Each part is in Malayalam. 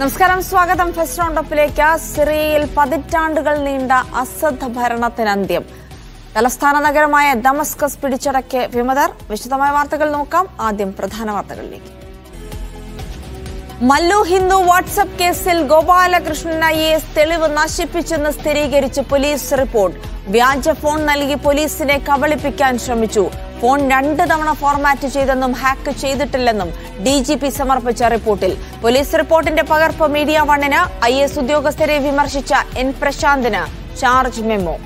നമസ്കാരം സ്വാഗതം ഫസ്റ്റ് ഓഫിലേക്ക് സിറിയയിൽ പതിറ്റാണ്ടുകൾ നീണ്ട അസദ് ഭരണത്തിന് അന്ത്യം തലസ്ഥാന നഗരമായ ദമസ്കസ് പിടിച്ചടക്കിയ വിമതർ വിശദമായ വാർത്തകൾ നോക്കാം ആദ്യം പ്രധാന വാർത്തകളിലേക്ക് മല്ലു ഹിന്ദു വാട്സപ്പ് കേസിൽ ഗോപാലകൃഷ്ണൻ ഐ എസ് തെളിവ് നശിപ്പിച്ചെന്ന് സ്ഥിരീകരിച്ച് പോലീസ് റിപ്പോർട്ട് വ്യാജ ഫോൺ നൽകി പോലീസിനെ കബളിപ്പിക്കാൻ ശ്രമിച്ചു ഫോൺ രണ്ട് തവണ ഫോർമാറ്റ് ചെയ്തെന്നും ഹാക്ക് ചെയ്തിട്ടില്ലെന്നും ഡി ജി പി സമർപ്പിച്ച റിപ്പോർട്ടിൽ പോലീസ് റിപ്പോർട്ടിന്റെ പകർപ്പ് മീഡിയ വണ്ണിന് ഐ എസ് ഉദ്യോഗസ്ഥരെ വിമർശിച്ച എൻ പ്രശാന്തിന് charge memo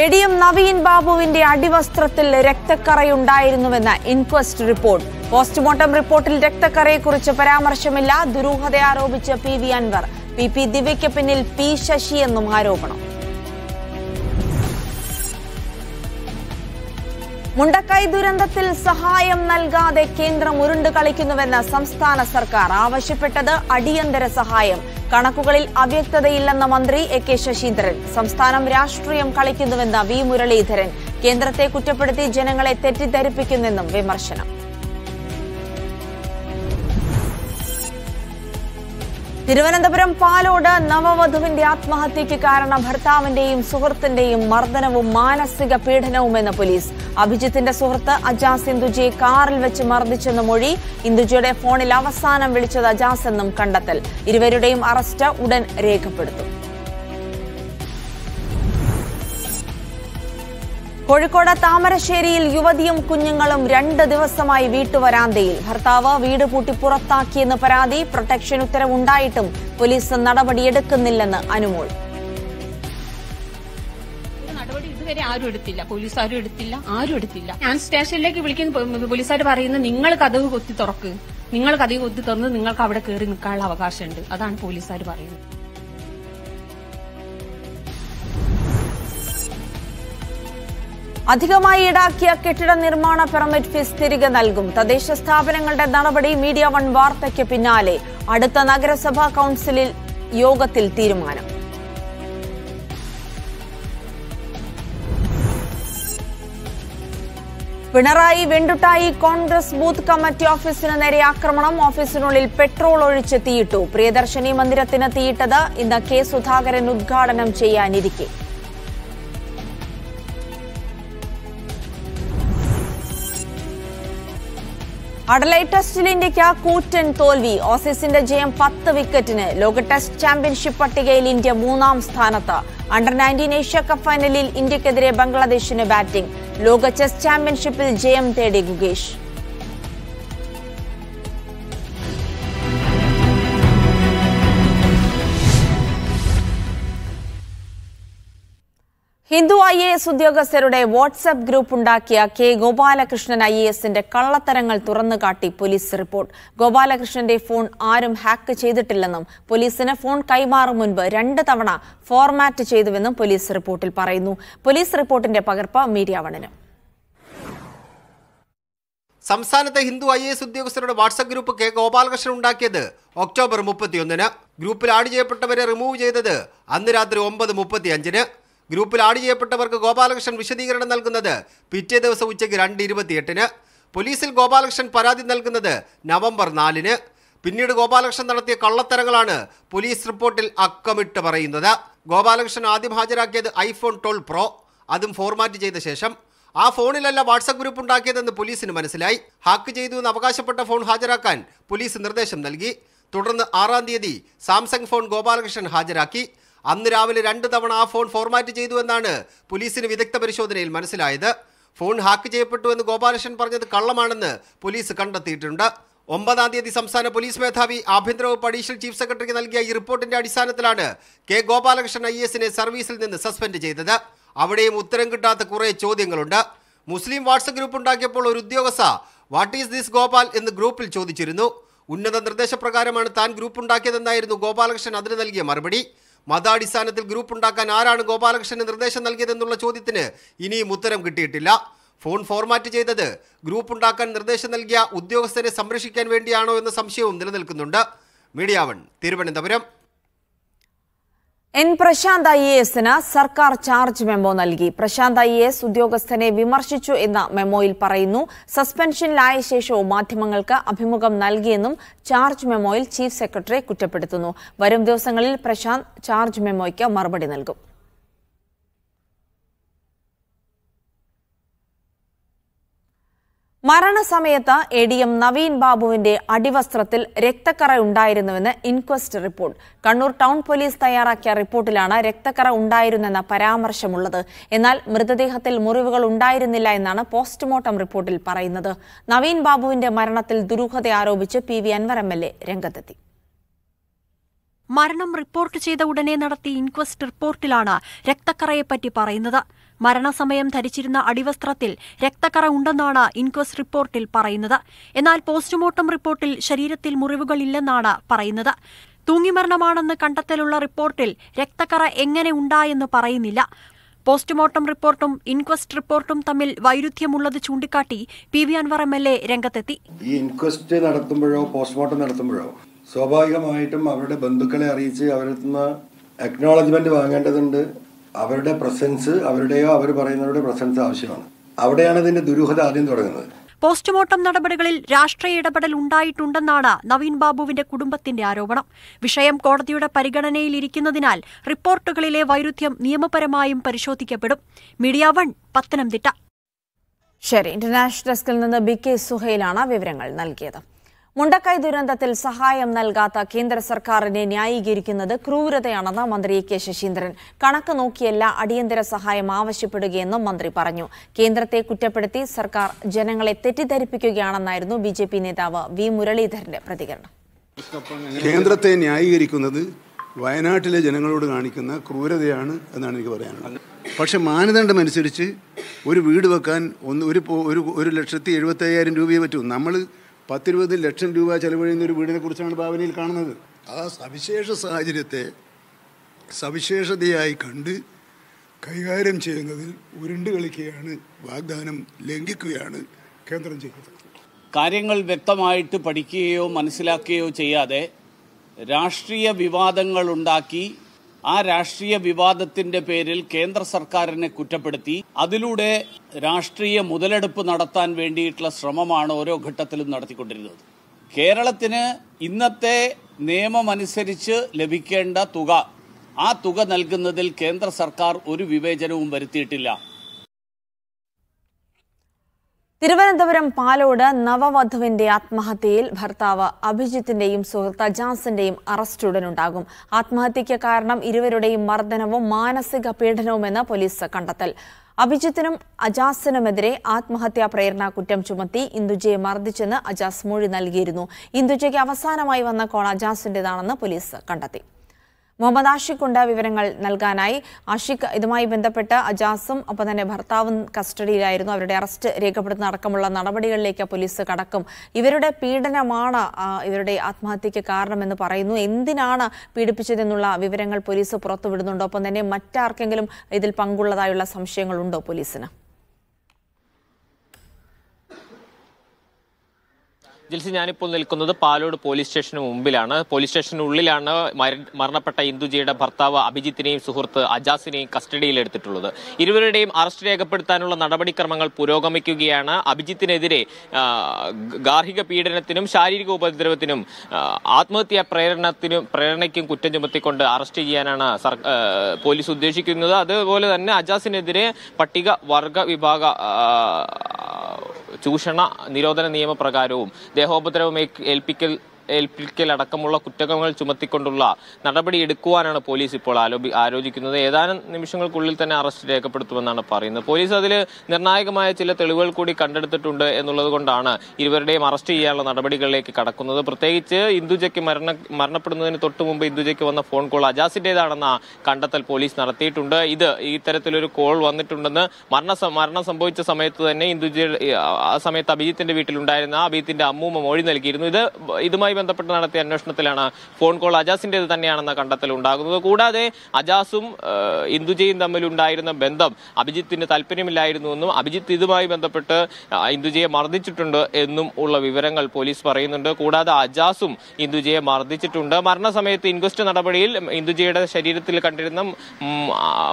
A D M Naveen ബാബുവിന്റെ അടിവസ്ത്രത്തിൽ രക്തക്കറയുണ്ടായിരുന്നുവെന്ന ഇൻക്വസ്റ്റ് റിപ്പോർട്ട് പോസ്റ്റ്മോർട്ടം റിപ്പോർട്ടിൽ രക്തക്കറയെക്കുറിച്ച് പരാമർശമില്ല ദുരൂഹത ആരോപിച്ച P V Anvar P P ദിവ്യയ്ക്ക് പിന്നിൽ പി ശശി എന്നും ആരോപണം മുണ്ടക്കൈ ദുരന്തത്തിൽ സഹായം നൽകാതെ കേന്ദ്രം ഉരുണ്ടു കളിക്കുന്നുവെന്ന് സംസ്ഥാന സർക്കാർ ആവശ്യപ്പെട്ടത് അടിയന്തര സഹായം കണക്കുകളിൽ അവ്യക്തതയില്ലെന്ന മന്ത്രി എ കെ ശശീന്ദ്രൻ സംസ്ഥാനം രാഷ്ട്രീയം കളിക്കുന്നുവെന്ന വി മുരളീധരൻ കേന്ദ്രത്തെ കുറ്റപ്പെടുത്തി ജനങ്ങളെ തെറ്റിദ്ധരിപ്പിക്കുന്നെന്നും വിമർശനം തിരുവനന്തപുരം പാലോട് നവവധുവിന്റെ ആത്മഹത്യയ്ക്ക് കാരണം ഭർത്താവിന്റെയും സുഹൃത്തിന്റെയും മർദ്ദനവും മാനസിക പീഡനവുമെന്ന് പോലീസ് അഭിജിത്തിന്റെ സുഹൃത്ത് അജാസ് ഇന്ദുജിയെ കാറിൽ വെച്ച് മർദ്ദിച്ചെന്ന മൊഴി ഇന്ദുജിയുടെ ഫോണിൽ അവസാനം വിളിച്ചത് അജാസ് എന്നും കണ്ടെത്തൽ ഇരുവരുടെയും അറസ്റ്റ് ഉടൻ രേഖപ്പെടുത്തും കോഴിക്കോട് താമരശ്ശേരിയിൽ യുവതിയും കുഞ്ഞുങ്ങളും രണ്ട് ദിവസമായി വീട്ടുവരാന്തയിൽ ഭർത്താവ് വീട് പൂട്ടി പുറത്താക്കിയെന്ന് പരാതി പ്രൊട്ടക്ഷൻ ഉത്തരവുണ്ടായിട്ടും പോലീസ് നടപടിയെടുക്കുന്നില്ലെന്ന് അനുമോൾ നടപടി ഇതുവരെ ആരും എടുത്തില്ല എടുത്തില്ല ആരും എടുത്തില്ല ഞാൻ സ്റ്റേഷനിലേക്ക് പറയുന്നത് നിങ്ങൾ കഥവ് കൊത്തി തുറക്ക് നിങ്ങൾ കഥവ് കൊത്തി തുറന്ന് നിങ്ങൾക്ക് അവിടെ കയറി നിൽക്കാനുള്ള അവകാശമുണ്ട് അതാണ് പോലീസുകാർ പറയുന്നത് അധികമായി ഈടാക്കിയ കെട്ടിട നിർമ്മാണ പെർമിറ്റ് ഫീസ് തിരികെ നൽകും തദ്ദേശ സ്ഥാപനങ്ങളുടെ നടപടി മീഡിയ വൺ വാർത്തയ്ക്ക് പിന്നാലെ അടുത്ത നഗരസഭാ കൌൺസിലിൽ യോഗത്തിൽ തീരുമാനം Pinarayi Venduttayi Congress booth committee ഓഫീസിന് നേരെ ആക്രമണം ഓഫീസിനുള്ളിൽ പെട്രോൾ ഒഴിച്ച് തീയിട്ടു പ്രിയദർശിനി മന്ദിരത്തിന് തീയിട്ടത് ഇന്ന് കെ സുധാകരൻ ഉദ്ഘാടനം ചെയ്യാനിരിക്കെ അഡലൈ ടെസ്റ്റിൽ ഇന്ത്യയ്ക്ക് കൂറ്റൻ തോൽവി ഓസീസിന്റെ ജയം പത്ത് വിക്കറ്റിന് ലോക ടെസ്റ്റ് ചാമ്പ്യൻഷിപ്പ് പട്ടികയിൽ ഇന്ത്യ മൂന്നാം സ്ഥാനത്ത് അണ്ടർ നയൻറ്റീൻ ഏഷ്യ കപ്പ് ഫൈനലിൽ ഇന്ത്യക്കെതിരെ ബംഗ്ലാദേശിന് ബാറ്റിംഗ് ലോക ചെസ് ചാമ്പ്യൻഷിപ്പിൽ ജയം തേടി Gukesh Hindu I A S ഉദ്യോഗസ്ഥരുടെ വാട്സപ്പ് ഗ്രൂപ്പ് ഉണ്ടാക്കിയ കെ ഗോപാലകൃഷ്ണൻ ഐ എ എസിന്റെ കള്ളത്തരങ്ങൾ തുറന്നുകാട്ടി പോലീസ് റിപ്പോർട്ട് ഗോപാലകൃഷ്ണന്റെ ഫോൺ ആരും ഹാക്ക് ചെയ്തിട്ടില്ലെന്നും പോലീസിന് ഫോൺ കൈമാറും മുൻപ് രണ്ട് തവണ ഫോർമാറ്റ് ചെയ്തുവെന്നും പോലീസ് റിപ്പോർട്ടിൽ പറയുന്നു പോലീസ് റിപ്പോർട്ടിന്റെ പകർപ്പ് മീഡിയാവണന് സംസ്ഥാനത്തെ ഹിന്ദു ഐ എ എസ് ഉദ്യോഗസ്ഥരുടെ വാട്സപ്പ് ഗ്രൂപ്പ് കെ ഗോപാലകൃഷ്ണൻ ഉണ്ടാക്കിയത് ഒക്ടോബർ മുപ്പത്തിയൊന്നിന് ഗ്രൂപ്പിൽ ആഡ് ചെയ്യപ്പെട്ടവരെ റിമൂവ് ചെയ്തത് അന്ന് രാത്രി ഒമ്പത് മുപ്പത്തിയഞ്ചിന് ഗ്രൂപ്പിൽ ആഡ് ചെയ്യപ്പെട്ടവർക്ക് ഗോപാലകൃഷ്ണൻ വിശദീകരണം നൽകുന്നത് പിറ്റേ ദിവസം ഉച്ചയ്ക്ക് രണ്ട് ഇരുപത്തിയെട്ടിന് പോലീസിൽ ഗോപാലകൃഷ്ണൻ പരാതി നൽകുന്നത് നവംബർ നാലിന് പിന്നീട് ഗോപാലകൃഷ്ണൻ നടത്തിയ കള്ളത്തരങ്ങളാണ് പോലീസ് റിപ്പോർട്ടിൽ അക്കമിട്ട് പറയുന്നത് ഗോപാലകൃഷ്ണൻ ആദ്യം ഹാജരാക്കിയത് ഐഫോൺ ട്വൽവ് പ്രോ അതും ഫോർമാറ്റ് ചെയ്ത ശേഷം ആ ഫോണിലല്ല വാട്സപ്പ് ഗ്രൂപ്പ് ഉണ്ടാക്കിയതെന്ന് പോലീസിന് മനസ്സിലായി ഹാക്ക് ചെയ്തു എന്ന് അവകാശപ്പെട്ട ഫോൺ ഹാജരാക്കാൻ പോലീസ് നിർദ്ദേശം നൽകി തുടർന്ന് ആറാം തീയതി സാംസങ് ഫോൺ ഗോപാലകൃഷ്ണൻ ഹാജരാക്കി അന്ന് രാവിലെ രണ്ട് തവണ ആ ഫോൺ ഫോർമാറ്റ് ചെയ്തുവെന്നാണ് പോലീസിന് വിദഗ്ധ പരിശോധനയിൽ മനസ്സിലായത് ഫോൺ ഹാക്ക് ചെയ്യപ്പെട്ടു എന്ന് ഗോപാലകൃഷ്ണൻ പറഞ്ഞത് കള്ളമാണെന്ന് പോലീസ് കണ്ടെത്തിയിട്ടുണ്ട് ഒമ്പതാം തീയതി സംസ്ഥാന പോലീസ് മേധാവി ആഭ്യന്തര വകുപ്പ് അഡീഷണൽ ചീഫ് സെക്രട്ടറിക്ക് നൽകിയ ഈ റിപ്പോർട്ടിന്റെ അടിസ്ഥാനത്തിലാണ് കെ ഗോപാലകൃഷ്ണൻ ഐ എസിനെ സർവീസിൽ നിന്ന് സസ്പെൻഡ് ചെയ്തത് അവിടെയും ഉത്തരം കിട്ടാത്ത കുറേ ചോദ്യങ്ങളുണ്ട് മുസ്ലിം വാട്സപ്പ് ഗ്രൂപ്പ് ഉണ്ടാക്കിയപ്പോൾ ഒരു ഉദ്യോഗസ്ഥ വാട്ട് ഈസ് ദിസ് ഗോപാൽ എന്ന് ഗ്രൂപ്പിൽ ചോദിച്ചിരുന്നു ഉന്നത നിർദ്ദേശപ്രകാരമാണ് താൻ ഗ്രൂപ്പ് ഉണ്ടാക്കിയതെന്നായിരുന്നു ഗോപാലകൃഷ്ണൻ അതിന് നൽകിയ മറുപടി മതാടിസ്ഥാനത്തിൽ ഗ്രൂപ്പ് ഉണ്ടാക്കാൻ ആരാണ് ഗോപാലകൃഷ്ണന് നിർദ്ദേശം നൽകിയതെന്നുള്ള ചോദ്യത്തിന് ഇനിയും ഉത്തരം കിട്ടിയിട്ടില്ല ഫോൺ ഫോർമാറ്റ് ചെയ്തത് ഗ്രൂപ്പ് ഉണ്ടാക്കാൻ നിർദ്ദേശം നൽകിയ ഉദ്യോഗസ്ഥരെ സംരക്ഷിക്കാൻ വേണ്ടിയാണോ എന്ന സംശയവും നിലനിൽക്കുന്നുണ്ട് MediaOne Thiruvananthapuram N Prashanth I A എസിന് സർക്കാർ ചാർജ് മെമ്മോ നൽകി പ്രശാന്ത് ഐ എ എസ് ഉദ്യോഗസ്ഥനെ വിമർശിച്ചു എന്ന മെമ്മോയിൽ പറയുന്നു സസ്പെൻഷനിലായ ശേഷവും മാധ്യമങ്ങൾക്ക് അഭിമുഖം നൽകിയെന്നും ചാർജ് മെമ്മോയിൽ ചീഫ് സെക്രട്ടറി കുറ്റപ്പെടുത്തുന്നു വരും ദിവസങ്ങളിൽ പ്രശാന്ത് ചാർജ് മെമ്മോയ്ക്ക് മറുപടി നൽകും മരണസമയത്ത് എ ഡി എം നവീൻ ബാബുവിന്റെ അടിവസ്ത്രത്തിൽ രക്തക്കറ ഉണ്ടായിരുന്നുവെന്ന് inquest report Kannur town police തയ്യാറാക്കിയ റിപ്പോർട്ടിലാണ് രക്തക്കറ ഉണ്ടായിരുന്നെന്ന പരാമർശമുള്ളത് എന്നാൽ മൃതദേഹത്തിൽ മുറിവുകൾ ഉണ്ടായിരുന്നില്ല എന്നാണ് പോസ്റ്റ്മോർട്ടം റിപ്പോർട്ടിൽ പറയുന്നത് നവീൻ ബാബുവിന്റെ മരണത്തിൽ ദുരൂഹത ആരോപിച്ച് P V Anvar M L A രംഗത്തെത്തി മരണം റിപ്പോർട്ട് ചെയ്ത ഉടനെ നടത്തിയ ഇൻക്വസ്റ്റ് റിപ്പോർട്ടിലാണ് രക്തക്കറയെപ്പറ്റി പറയുന്നത് മരണസമയം ധരിച്ചിരുന്ന അടിവസ്ത്രത്തിൽ രക്തക്കറ ഉണ്ടെന്നാണ് ഇൻക്വസ്റ്റ് റിപ്പോർട്ടിൽ പറയുന്നത് എന്നാൽ പോസ്റ്റ്മോർട്ടം റിപ്പോർട്ടിൽ ശരീരത്തിൽ മുറിവുകളില്ലെന്നാണ് പറയുന്നത് തൂങ്ങിമരണമാണെന്ന് കണ്ടെത്തലുള്ള റിപ്പോർട്ടിൽ രക്തക്കറ എങ്ങനെ ഉണ്ടായെന്ന് പറയുന്നില്ല പോസ്റ്റ്മോർട്ടം റിപ്പോർട്ടും ഇൻക്വസ്റ്റ് റിപ്പോർട്ടും തമ്മിൽ വൈരുദ്ധ്യമുള്ളത് ചൂണ്ടിക്കാട്ടി P V Anvar M L A രംഗത്തെത്തി ഈ ഇൻക്വസ്റ്റ് നടത്തുമ്പോഴോ പോസ്റ്റ്മോർട്ടം നടത്തുമ്പോഴോ സ്വാഭാവികമായിട്ടും അവരുടെ ബന്ധുക്കളെ അറിയിച്ച് അവരുടെ അക്നോളജ്മെന്റ് വാങ്ങേണ്ടതുണ്ട് അവരുടെ പ്രസൻസ് അവരുടെയോ അവർ പറയുന്നവരുടെ പ്രസൻസ് ആവശ്യമാണ് അവിടെയാണ് ഇതിന്റെ ദുരൂഹത ആദ്യം തുടങ്ങുന്നത് പോസ്റ്റ്മോർട്ടം നടപടികളിൽ രാഷ്ട്രീയ ഇടപെടൽ ഉണ്ടായിട്ടുണ്ടെന്നാണ് നവീൻ ബാബുവിന്റെ കുടുംബത്തിന്റെ ആരോപണം വിഷയം കോടതിയുടെ പരിഗണനയിലിരിക്കുന്നതിനാൽ റിപ്പോർട്ടുകളിലെ വൈരുദ്ധ്യം നിയമപരമായും പരിശോധിക്കപ്പെടും മീഡിയ വൺ പത്തനംതിട്ട ശരി ഇന്റർനാഷണൽ ഡെസ്കിൽ നിന്ന് ബി കെ സുഹൈലാണ് വിവരങ്ങൾ നൽകിയത് മുണ്ടക്കൈ ദുരന്തത്തിൽ സഹായം നൽകാത്ത കേന്ദ്ര സർക്കാരിനെ ന്യായീകരിക്കുന്നത് ക്രൂരതയാണെന്ന് മന്ത്രി എ കെ ശശീന്ദ്രൻ കണക്ക് നോക്കിയല്ല അടിയന്തര സഹായം ആവശ്യപ്പെടുകയെന്നും മന്ത്രി പറഞ്ഞു കേന്ദ്രത്തെ കുറ്റപ്പെടുത്തി സർക്കാർ ജനങ്ങളെ തെറ്റിദ്ധരിപ്പിക്കുകയാണെന്നായിരുന്നു ബി ജെ പി നേതാവ് വി മുരളീധരന്റെ പ്രതികരണം കേന്ദ്രത്തെ ന്യായീകരിക്കുന്നത് വയനാട്ടിലെ ജനങ്ങളോട് കാണിക്കുന്ന ക്രൂരതയാണ് എന്നാണ് എനിക്ക് പറയാനുള്ളത് പക്ഷെ മാനദണ്ഡം അനുസരിച്ച് ഒരു വീട് വെക്കാൻ ഒന്ന് ഒരു ഒരു ലക്ഷത്തി എഴുപത്തയ്യായിരം രൂപയെ പറ്റൂ നമ്മൾ പത്തിരുപത് ലക്ഷം രൂപ ചെലവഴിയുന്ന ഒരു വീടിനെ കുറിച്ചാണ് ഭാവനയിൽ കാണുന്നത് ആ സവിശേഷ സാഹചര്യത്തെ സവിശേഷതയായി കണ്ട് കൈകാര്യം ചെയ്യുന്നതിൽ ഉരുണ്ട് കളിക്കുകയാണ് വാഗ്ദാനം ലംഘിക്കുകയാണ് കേന്ദ്രം ചെയ്യുന്നത് കാര്യങ്ങൾ വ്യക്തമായിട്ട് പഠിക്കുകയോ മനസ്സിലാക്കുകയോ ചെയ്യാതെ രാഷ്ട്രീയ വിവാദങ്ങൾ ഉണ്ടാക്കി ആ രാഷ്ട്രീയ വിവാദത്തിന്റെ പേരിൽ കേന്ദ്ര സർക്കാരിനെ കുറ്റപ്പെടുത്തി അതിലൂടെ രാഷ്ട്രീയ മുതലെടുപ്പ് നടത്താൻ വേണ്ടിയിട്ടുള്ള ശ്രമമാണ് ഓരോ ഘട്ടത്തിലും നടത്തിക്കൊണ്ടിരുന്നത് കേരളത്തിന് ഇന്നത്തെ നിയമമനുസരിച്ച് ലഭിക്കേണ്ട തുക ആ തുക നൽകുന്നതിൽ കേന്ദ്ര സർക്കാർ ഒരു വിവേചനവും വരുത്തിയിട്ടില്ല തിരുവനന്തപുരം പാലോട് നവവധുവിന്റെ ആത്മഹത്യയിൽ ഭർത്താവ് അഭിജിത്തിന്റെയും സുഹൃത്ത് അജാസിന്റെയും അറസ്റ്റ് ഉടനുണ്ടാകും ആത്മഹത്യയ്ക്ക് കാരണം ഇരുവരുടെയും മർദ്ദനവും മാനസിക പീഡനവുമെന്ന് പോലീസ് കണ്ടെത്തൽ അഭിജിത്തിനും അജാസിനുമെതിരെ ആത്മഹത്യാ പ്രേരണ കുറ്റം ചുമത്തി ഇന്ദുജയെ മർദ്ദിച്ചെന്ന് അജാസ് മൊഴി നൽകിയിരുന്നു ഇന്ദുജയ്ക്ക് അവസാനമായി വന്ന കോൾ അജാസിന്റേതാണെന്ന് പോലീസ് കണ്ടെത്തി മുഹമ്മദ് ആഷിഖ് ആഷിഖുണ്ട് വിവരങ്ങൾ നൽകാനായി ആഷിഖ് ഇതുമായി ബന്ധപ്പെട്ട് അജാസും ഒപ്പം തന്നെ ഭർത്താവും കസ്റ്റഡിയിലായിരുന്നു അവരുടെ അറസ്റ്റ് രേഖപ്പെടുത്തുന്ന അടക്കമുള്ള നടപടികളിലേക്ക് പോലീസ് കടക്കും ഇവരുടെ പീഡനമാണ് ഇവരുടെ ആത്മഹത്യക്ക് കാരണമെന്ന് പറയുന്നു എന്തിനാണ് പീഡിപ്പിച്ചതെന്നുള്ള വിവരങ്ങൾ പോലീസ് പുറത്തുവിടുന്നുണ്ടോ ഒപ്പം തന്നെ മറ്റാർക്കെങ്കിലും ഇതിൽ പങ്കുള്ളതായുള്ള സംശയങ്ങളുണ്ടോ പോലീസിന് ജിൽസി ഞാനിപ്പോൾ നിൽക്കുന്നത് പാലോട് പോലീസ് സ്റ്റേഷന് മുമ്പിലാണ് പോലീസ് സ്റ്റേഷനുള്ളിലാണ് മരണപ്പെട്ട ഇന്ദുജിയുടെ ഭർത്താവ് അഭിജിത്തിനെയും സുഹൃത്ത് അജാസിനെയും കസ്റ്റഡിയിലെടുത്തിട്ടുള്ളത് ഇരുവരുടെയും അറസ്റ്റ് രേഖപ്പെടുത്താനുള്ള നടപടിക്രമങ്ങൾ പുരോഗമിക്കുകയാണ് അഭിജിത്തിനെതിരെ ഗാർഹിക പീഡനത്തിനും ശാരീരിക ഉപദ്രവത്തിനും ആത്മഹത്യാ പ്രേരണത്തിനും പ്രേരണയ്ക്കും കുറ്റം ചുമത്തിക്കൊണ്ട് അറസ്റ്റ് ചെയ്യാനാണ് പോലീസ് ഉദ്ദേശിക്കുന്നത് അതുപോലെ തന്നെ അജാസിനെതിരെ പട്ടിക വർഗ വിഭാഗ ചൂഷണ നിരോധന നിയമപ്രകാരവും ദേഹോപദ്രവം ഏൽപ്പിക്കൽ അടക്കമുള്ള കുറ്റകങ്ങൾ ചുമത്തിക്കൊണ്ടുള്ള നടപടി എടുക്കുവാനാണ് പോലീസ് ഇപ്പോൾ ആലോപി ആലോചിക്കുന്നത് ഏതാനും നിമിഷങ്ങൾക്കുള്ളിൽ തന്നെ അറസ്റ്റ് രേഖപ്പെടുത്തുമെന്നാണ് പറയുന്നത് പോലീസ് അതിൽ നിർണായകമായ ചില തെളിവുകൾ കൂടി കണ്ടെടുത്തിട്ടുണ്ട് എന്നുള്ളത് കൊണ്ടാണ് ഇരുവരുടെയും അറസ്റ്റ് ചെയ്യാനുള്ള നടപടികളിലേക്ക് കടക്കുന്നത് പ്രത്യേകിച്ച് ഇന്ദുജയ്ക്ക് മരണ മരണപ്പെടുന്നതിന് തൊട്ടു മുമ്പ് ഇന്ദുജയ്ക്ക് വന്ന ഫോൺ കോൾ അജാസിൻ്റേതാണെന്ന കണ്ടെത്തൽ പോലീസ് നടത്തിയിട്ടുണ്ട് ഇത് ഇത്തരത്തിലൊരു കോൾ വന്നിട്ടുണ്ടെന്ന് മരണ മരണം സംഭവിച്ച സമയത്ത് തന്നെ ഇന്ദുജ ആ സമയത്ത് അഭിജിത്തിന്റെ വീട്ടിലുണ്ടായിരുന്ന അഭിജിത്തിന്റെ അമ്മൂമ്മ മൊഴി നൽകിയിരുന്നു ഇത് ഇതുമായി ബന്ധപ്പെട്ട് നടത്തിയ അന്വേഷണത്തിലാണ് ഫോൺ കോൾ അജാസിന്റേത് തന്നെയാണെന്ന കണ്ടെത്തൽ ഉണ്ടാകുന്നത് കൂടാതെ അജാസും ഇന്ദുജയും തമ്മിലുണ്ടായിരുന്ന ബന്ധം അഭിജിത്തിന് താല്പര്യമില്ലായിരുന്നുവെന്നും അഭിജിത്ത് ഇതുമായി ബന്ധപ്പെട്ട് ഇന്ദുജയെ മർദ്ദിച്ചിട്ടുണ്ട് എന്നും ഉള്ള വിവരങ്ങൾ പോലീസ് പറയുന്നുണ്ട് കൂടാതെ അജാസും ഇന്ദുജയെ മർദ്ദിച്ചിട്ടുണ്ട് മരണസമയത്ത് ഇൻക്വസ്റ്റ് നടപടിയിൽ ഇന്ദുജയുടെ ശരീരത്തിൽ കണ്ടിരുന്ന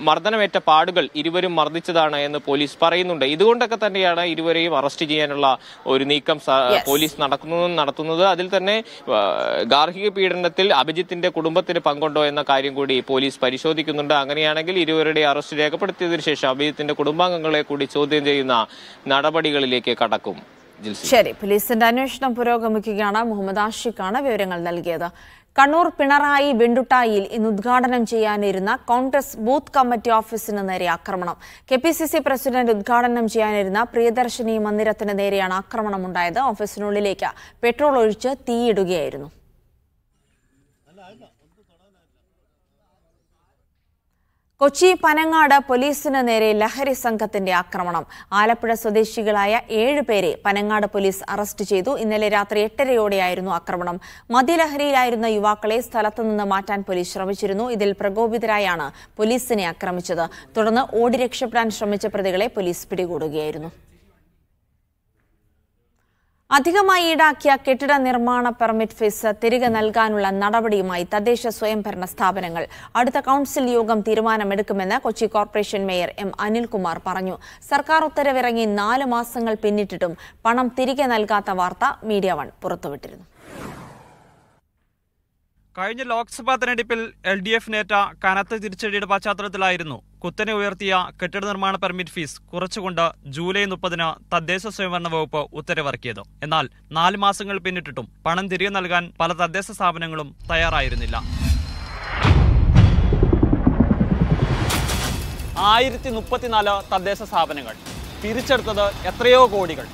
മർദ്ദനമേറ്റ പാടുകൾ ഇരുവരും മർദ്ദിച്ചതാണ് എന്ന് പോലീസ് പറയുന്നുണ്ട് ഇതുകൊണ്ടൊക്കെ തന്നെയാണ് ഇരുവരെയും അറസ്റ്റ് ചെയ്യാനുള്ള ഒരു നീക്കം പോലീസ് നടക്കുന്നതും നടത്തുന്നത് അതിൽ തന്നെ ഗാർഹിക പീഡനത്തിൽ അഭിജിത്തിന്റെ കുടുംബത്തിന് പങ്കുണ്ടോ എന്ന കാര്യം കൂടി പോലീസ് പരിശോധിക്കുന്നുണ്ട് അങ്ങനെയാണെങ്കിൽ ഇരുവരുടെ അറസ്റ്റ് രേഖപ്പെടുത്തിയതിനു ശേഷം അഭിജിത്തിന്റെ കുടുംബാംഗങ്ങളെ കൂടി ചോദ്യം ചെയ്യുന്ന നടപടികളിലേക്ക് കടക്കും ശരി പോലീസിന്റെ അന്വേഷണം പുരോഗമിക്കുകയാണ് മുഹമ്മദ് ആഷിഖാണ് വിവരങ്ങൾ നൽകിയത് കണ്ണൂർ പിണറായി വെണ്ടുട്ടായിൽ ഇന്ന് ഉദ്ഘാടനം ചെയ്യാനിരുന്ന കോൺഗ്രസ് ബൂത്ത് കമ്മിറ്റി ഓഫീസിന് നേരെ ആക്രമണം K P C C president ഉദ്ഘാടനം ചെയ്യാനിരുന്ന പ്രിയദർശിനി മന്ദിരത്തിന് നേരെയാണ് ഉണ്ടായത് ഓഫീസിനുള്ളിലേക്ക് പെട്രോൾ ഒഴിച്ച് തീയിടുകയായിരുന്നു കൊച്ചി പനങ്ങാട് പോലീസിന് നേരെ ലഹരി സംഘത്തിന്റെ ആക്രമണം ആലപ്പുഴ സ്വദേശികളായ ഏഴ് പേരെ പനങ്ങാട് പോലീസ് അറസ്റ്റ് ചെയ്തു ഇന്നലെ രാത്രി എട്ടരയോടെയായിരുന്നു ആക്രമണം മദ്യലഹരിയിലായിരുന്ന യുവാക്കളെ സ്ഥലത്തുനിന്ന് മാറ്റാൻ പോലീസ് ശ്രമിച്ചിരുന്നു ഇതിൽ പ്രകോപിതരായാണ് പോലീസിനെ ആക്രമിച്ചത് തുടർന്ന് ഓടി രക്ഷപ്പെടാൻ ശ്രമിച്ച പ്രതികളെ പോലീസ് പിടികൂടുകയായിരുന്നു അധികമായി ഈടാക്കിയ കെട്ടിട നിർമ്മാണ പെർമിറ്റ് ഫീസ് തിരികെ നൽകാനുള്ള നടപടിയുമായി തദ്ദേശ സ്വയംഭരണ സ്ഥാപനങ്ങൾ അടുത്ത കൌൺസിൽ യോഗം തീരുമാനമെടുക്കുമെന്ന് Kochi corporation mayor M Anilkumar പറഞ്ഞു സർക്കാർ ഉത്തരവിറങ്ങി നാല് മാസങ്ങൾ പിന്നിട്ടിട്ടും പണം തിരികെ നൽകാത്ത വാർത്ത മീഡിയ വൺ പുറത്തുവിട്ടിരുന്നു കഴിഞ്ഞ ലോക്സഭാ തെരഞ്ഞെടുപ്പിൽ എൽ ഡി നേറ്റ കനത്ത തിരിച്ചടിയുടെ പശ്ചാത്തലത്തിലായിരുന്നു കുത്തനെ ഉയർത്തിയ കെട്ടിട നിർമ്മാണ പെർമിറ്റ് ഫീസ് കുറച്ചുകൊണ്ട് ജൂലൈ മുപ്പതിന് തദ്ദേശ സ്വയംഭരണ വകുപ്പ് ഉത്തരവിറക്കിയത് എന്നാൽ നാല് മാസങ്ങൾ പിന്നിട്ടിട്ടും പണം തിരികെ നൽകാൻ പല തദ്ദേശ സ്ഥാപനങ്ങളും തയ്യാറായിരുന്നില്ല ആയിരത്തി മുപ്പത്തിനാല് തദ്ദേശ സ്ഥാപനങ്ങൾ പിരിച്ചെടുത്തത് എത്രയോ കോടികൾ